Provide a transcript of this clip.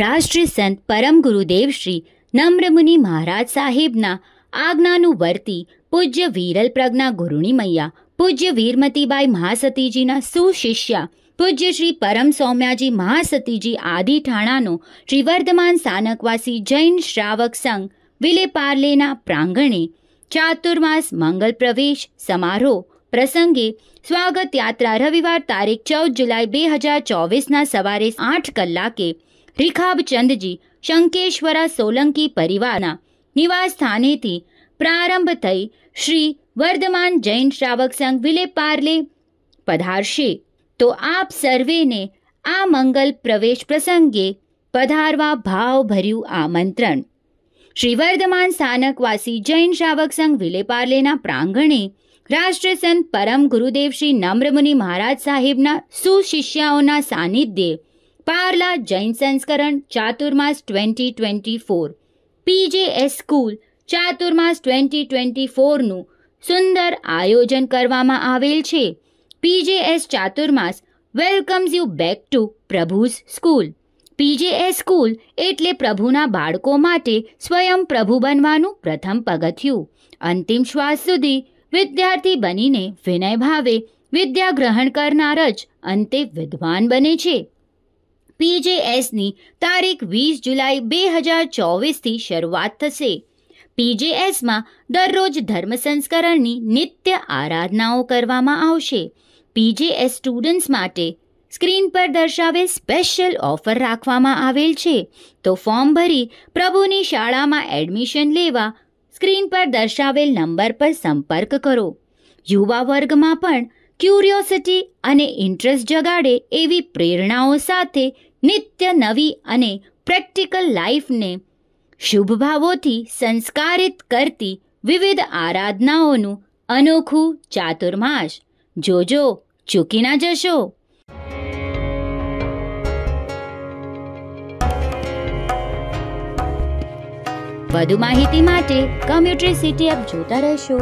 રાષ્ટ્રીય સંત પરમ ગુરુદેવ શ્રી નમ્રમુનિ મહારાજ સાહેબના આજ્ઞાનું વર્તી પૂજ્ય વિરલ પ્રજ્ઞા ગુરુણી મૈયા પૂજ્ય વીરમતીબાઈ મહાસતીજીના સુશિષ્યા પૂજ્ય શ્રી પરમ સૌમ્યાજી મહાસતીજી આદિ ઠાણાનો શ્રી વર્ધમાન સાનકવાસી જૈન શ્રાવક સંઘ વિલે પાર્લેના પ્રાંગણે ચાતુર્માસ મંગલ પ્રવેશ સમારોહ પ્રસંગે સ્વાગત યાત્રા રવિવાર તારીખ ચૌદ જુલાઈ બે હજાર ચોવીસના સવારે આઠ કલાકે રિખાબચંદજી શંકેશ્વરા સોલંકી પરિવારના નિવાસ સ્થાનેથી પ્રારંભ થઈ શ્રી વર્ધમાન જૈન શ્રાવક સંઘ વિલે પાર્લે પધારશે તો આપ સર્વેને આ મંગલ પ્રવેશ પ્રસંગે પધારવા ભાવભર્યું આમંત્રણ શ્રી વર્ધમાન સ્થાનકવાસી જૈન શ્રાવક સંઘ વિલે પાર્લેના પ્રાંગણે રાષ્ટ્રસંત પરમ ગુરુદેવ શ્રી નમ્રમુનિ મહારાજ સાહેબના સુશિષ્યાઓના સાનિધ્યે પારલા જૈન સંસ્કરણ Chaturmas twenty twenty four PJS school Chaturmas twenty twenty ફોરનું સુંદર આયોજન કરવામાં આવેલ છે PJS Chaturmas welcomes you back to Prabhu's school PJS school એટલે પ્રભુના બાળકો માટે સ્વયં પ્રભુ બનવાનું પ્રથમ પગથિયું અંતિમ શ્વાસ સુધી વિદ્યાર્થી બનીને વિનય ભાવે વિદ્યા ગ્રહણ કરનાર જ અંતે વિદ્વાન બને છે પીજેએસની તારીખ વીસ જુલાઈ બે હજાર ચોવીસથી શરૂઆત થશે પીજેએસમાં દરરોજ ધર્મ સંસ્કરણની નિત્ય આરાધનાઓ કરવામાં આવશે પીજેએસ સ્ટુડન્ટ્સ માટે સ્ક્રીન પર દર્શાવેલ સ્પેશિયલ ઓફર રાખવામાં આવેલ છે તો ફોર્મ ભરી પ્રભુની શાળામાં એડમિશન લેવા સ્ક્રીન પર દર્શાવેલ નંબર પર સંપર્ક કરો યુવા વર્ગમાં પણ ક્યુરિયોસિટી અને ઇન્ટરેસ્ટ જગાડે એવી પ્રેરણાઓ સાથે નિત્ય નવી અને પ્રેક્ટિકલ લાઈફને શુભ ભાવોથી સંસ્કારિત કરતી વિવિધ આરાધનાઓનું અનોખું ચાતુર્માસ જોજો ચૂકી ના જશો વધુ માહિતી માટે કમ્યુટર સિટી એપ જોતા રહેશો